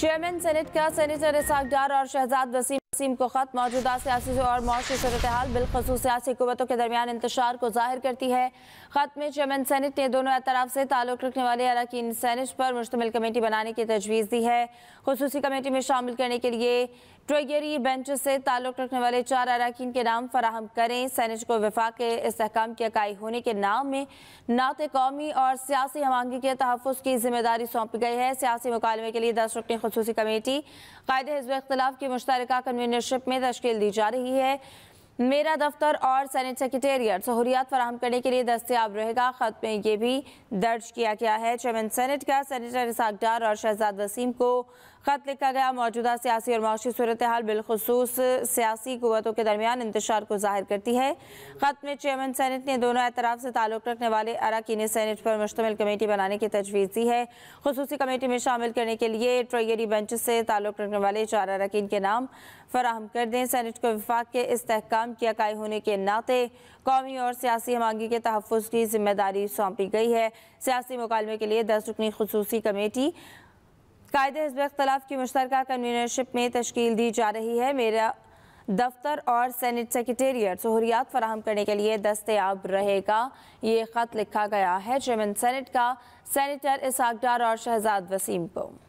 chairman senate का senator Ishaq और शहजाद वसीम सीम को खत मौजूदा सियासी और मौसी सूरत हाल बिलखसूस सियासी कुतों के दरमियान इंतशार को जाहिर करती है खत में चेयरमैन सैनट ने दोनों अतराफ से ताल्लुक़ रखने वाले अरकान सैनट पर मुश्तमिल कमेटी बनाने की तजवीज़ दी है खसूसी कमेटी में शामिल करने के लिए ट्रेगरी बेंच से ताल्लुक़ रखने वाले चार अरकान के नाम फराहम करें सैनट को वफाक के इसकाम की अकाई होने के नाम में नात कौमी और सियासी हमांगी के तहफ़ की जिम्मेदारी सौंपी गई है सियासी मुकालमे के लिए दस रुकनी खसूसी कमेटी कायदे हजब इख्तलाफ की मुश्तरक कन्वीनरशिप में तश्कील दी जा रही है मेरा दफ्तर और सैनिट सेक्रटेरियट सहूलियात फराम करने के लिए दस्तियाब रहेगा खत में ये भी दर्ज किया गया है चेयरमैन सेनेट का सैनिटर इसाक और शहजाद वसीम को खत लिखा गया मौजूदा सियासी और माशी सूरत हाल बिलखसूस सियासी कुतों के दरमियान इंतजार को जाहिर करती है खत में चेयरमैन सेनेट ने दोनों एतराफ़ से ताल्लुक़ रखने वाले अरकान सेनेट पर मुश्तमिल कमेटी बनाने की तजवीज़ दी है खसूस कमेटी में शामिल करने के लिए ट्रेजरी बेंच से ताल्लुक़ रखने वाले चार अरकान के नाम फराहम कर दें सैनेट को विफाक के इसकाम इस्लाम की अकाई होने के नाते कौमी और सियासी हमांगी के तहफ़ की जिम्मेदारी सौंपी गई है सियासी मुकालमे के लिए दस रुकनी खसूस कमेटी कायद हजब अख्तलाफ की मुश्तर कन्वीनरशिप में तश्कील दी जा रही है मेरा दफ्तर और सेनेट सेक्रटेरियट सहूलियात फराहम करने के लिए दस्तयाब रहेगा ये ख़त लिखा गया है चेयरमैन सेनेट का सैनिटर इसाकडार और शहजाद वसीम को